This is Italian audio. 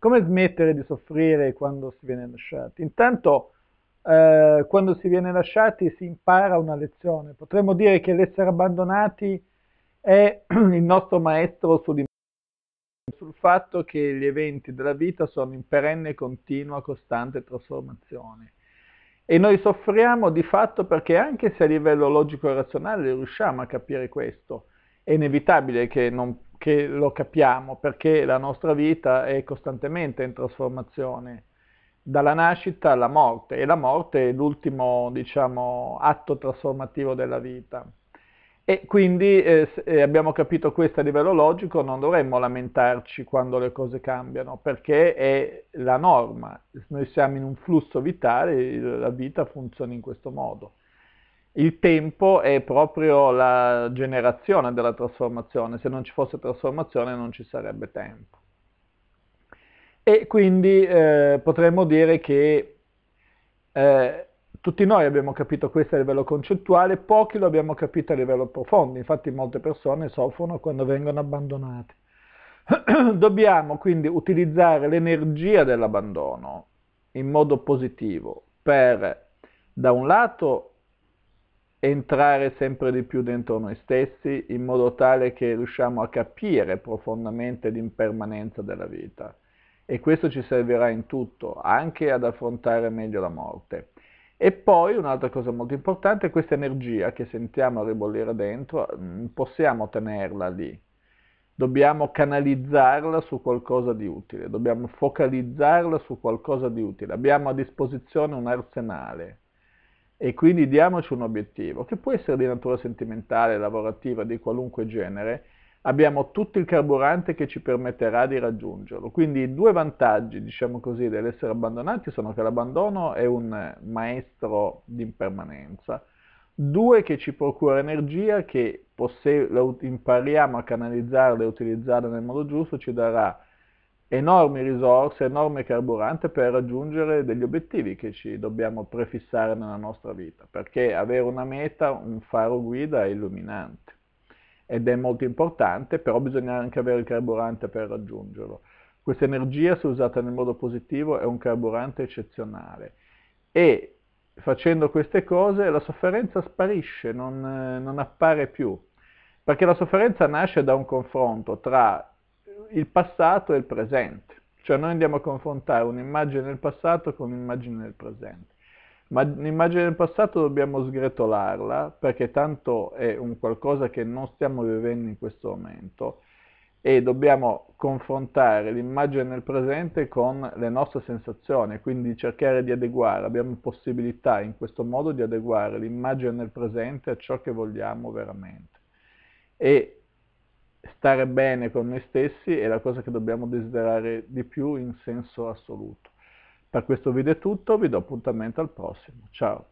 come smettere di soffrire quando si viene lasciati? Intanto eh, quando si viene lasciati si impara una lezione. Potremmo dire che l'essere abbandonati è il nostro maestro sul fatto che gli eventi della vita sono in perenne, continua, costante trasformazione. E noi soffriamo di fatto perché anche se a livello logico e razionale riusciamo a capire questo, è inevitabile che non che lo capiamo, perché la nostra vita è costantemente in trasformazione, dalla nascita alla morte, e la morte è l'ultimo, diciamo, atto trasformativo della vita. E quindi eh, eh abbiamo capito questo a livello logico, non dovremmo lamentarci quando le cose cambiano, perché è la norma, noi siamo in un flusso vitale, la vita funziona in questo modo il tempo è proprio la generazione della trasformazione, se non ci fosse trasformazione non ci sarebbe tempo. E quindi eh, potremmo dire che eh, tutti noi abbiamo capito questo a livello concettuale, pochi lo abbiamo capito a livello profondo, infatti molte persone soffrono quando vengono abbandonate. Dobbiamo quindi utilizzare l'energia dell'abbandono in modo positivo per, da un lato, entrare sempre di più dentro noi stessi in modo tale che riusciamo a capire profondamente l'impermanenza della vita. E questo ci servirà in tutto, anche ad affrontare meglio la morte. E poi un'altra cosa molto importante è questa energia che sentiamo ribollire dentro, mm, possiamo tenerla lì, dobbiamo canalizzarla su qualcosa di utile, dobbiamo focalizzarla su qualcosa di utile. Abbiamo a disposizione un arsenale e quindi diamoci un obiettivo, che può essere di natura sentimentale, lavorativa, di qualunque genere, abbiamo tutto il carburante che ci permetterà di raggiungerlo. Quindi i due vantaggi, diciamo così, dell'essere abbandonati sono che l'abbandono è un maestro di impermanenza, due che ci procura energia che se impariamo a canalizzarla e utilizzarla nel modo giusto, ci darà enormi risorse, enorme carburante per raggiungere degli obiettivi che ci dobbiamo prefissare nella nostra vita, perché avere una meta, un faro guida è illuminante ed è molto importante, però bisogna anche avere il carburante per raggiungerlo. Questa energia, se usata nel modo positivo, è un carburante eccezionale e facendo queste cose la sofferenza sparisce, non, non appare più, perché la sofferenza nasce da un confronto tra il passato e il presente. Cioè noi andiamo a confrontare un'immagine del passato con un'immagine del presente. Ma l'immagine del passato dobbiamo sgretolarla perché tanto è un qualcosa che non stiamo vivendo in questo momento e dobbiamo confrontare l'immagine del presente con le nostre sensazioni, quindi cercare di adeguare, abbiamo possibilità in questo modo di adeguare l'immagine del presente a ciò che vogliamo veramente. E stare bene con noi stessi è la cosa che dobbiamo desiderare di più in senso assoluto. Per questo video è tutto, vi do appuntamento al prossimo. Ciao!